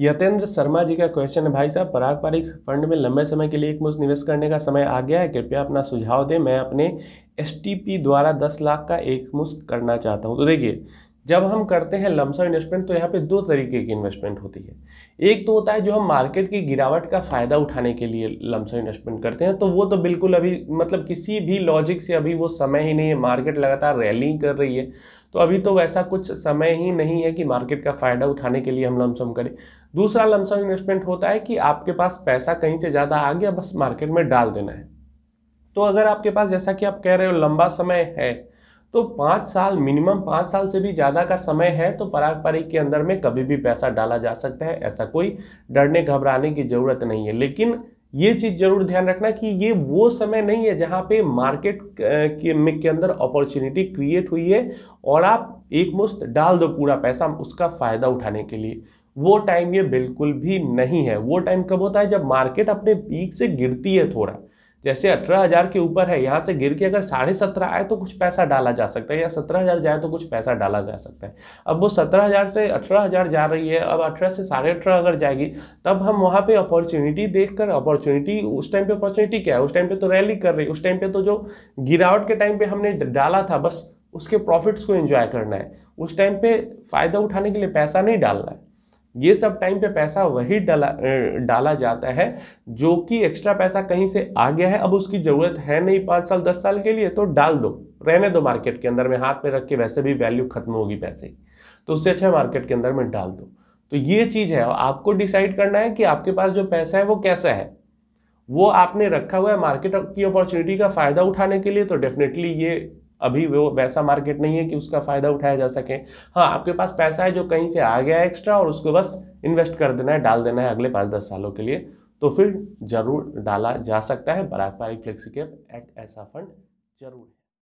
यतेंद्र शर्मा जी का क्वेश्चन है भाई साहब पराग पारिक फंड में लंबे समय के लिए एक मुश्त निवेश करने का समय आ गया है कृपया अपना सुझाव दें मैं अपने एस द्वारा दस लाख का एक मुश्त करना चाहता हूँ तो देखिए जब हम करते हैं लमसम इन्वेस्टमेंट तो यहाँ पे दो तरीके की इन्वेस्टमेंट होती है एक तो होता है जो हम मार्केट की गिरावट का फ़ायदा उठाने के लिए लमसम इन्वेस्टमेंट करते हैं तो वो तो बिल्कुल अभी मतलब किसी भी लॉजिक से अभी वो समय ही नहीं है मार्केट लगातार रैली कर रही है तो अभी तो वैसा कुछ समय ही नहीं है कि मार्केट का फ़ायदा उठाने के लिए हम लमसम करें दूसरा लमसम इन्वेस्टमेंट होता है कि आपके पास पैसा कहीं से ज़्यादा आ गया बस मार्केट में डाल देना है तो अगर आपके पास जैसा कि आप कह रहे हो लंबा समय है तो पाँच साल मिनिमम पाँच साल से भी ज़्यादा का समय है तो पराग पारी के अंदर में कभी भी पैसा डाला जा सकता है ऐसा कोई डरने घबराने की ज़रूरत नहीं है लेकिन ये चीज़ जरूर ध्यान रखना कि ये वो समय नहीं है जहाँ पे मार्केट के में के अंदर अपॉर्चुनिटी क्रिएट हुई है और आप एक मुश्त डाल दो पूरा पैसा उसका फ़ायदा उठाने के लिए वो टाइम ये बिल्कुल भी नहीं है वो टाइम कब होता है जब मार्केट अपने पीक से गिरती है थोड़ा जैसे अठारह हज़ार के ऊपर है यहाँ से गिर के अगर साढ़े सत्रह आए तो कुछ पैसा डाला जा सकता है या सत्रह हज़ार जाए तो कुछ पैसा डाला जा सकता है अब वो सत्रह हज़ार से अठारह हज़ार जा रही है अब अठारह से साढ़े अठारह अगर जाएगी तब हम वहाँ पे अपॉर्चुनिटी देखकर अपॉर्चुनिटी उस टाइम पे अपॉर्चुनिटी क्या है उस टाइम पे तो रैली कर रही उस टाइम पे तो जो गिरावट के टाइम पे हमने डाला था बस उसके प्रॉफिट्स को एंजॉय करना है उस टाइम पे फ़ायदा उठाने के लिए पैसा नहीं डालना है ये सब टाइम पे पैसा वही डाला डाला जाता है जो कि एक्स्ट्रा पैसा कहीं से आ गया है अब उसकी ज़रूरत है नहीं पाँच साल दस साल के लिए तो डाल दो रहने दो मार्केट के अंदर में हाथ में रख के वैसे भी वैल्यू खत्म होगी पैसे की तो उससे अच्छा मार्केट के अंदर में डाल दो तो ये चीज़ है आपको डिसाइड करना है कि आपके पास जो पैसा है वो कैसा है वो आपने रखा हुआ है मार्केट की अपॉर्चुनिटी का फ़ायदा उठाने के लिए तो डेफिनेटली ये अभी वो वैसा मार्केट नहीं है कि उसका फ़ायदा उठाया जा सके हाँ आपके पास पैसा है जो कहीं से आ गया है एक्स्ट्रा और उसको बस इन्वेस्ट कर देना है डाल देना है अगले पाँच दस सालों के लिए तो फिर ज़रूर डाला जा सकता है बराक पारी फ्लेक्सी कैप एट ऐसा फंड जरूर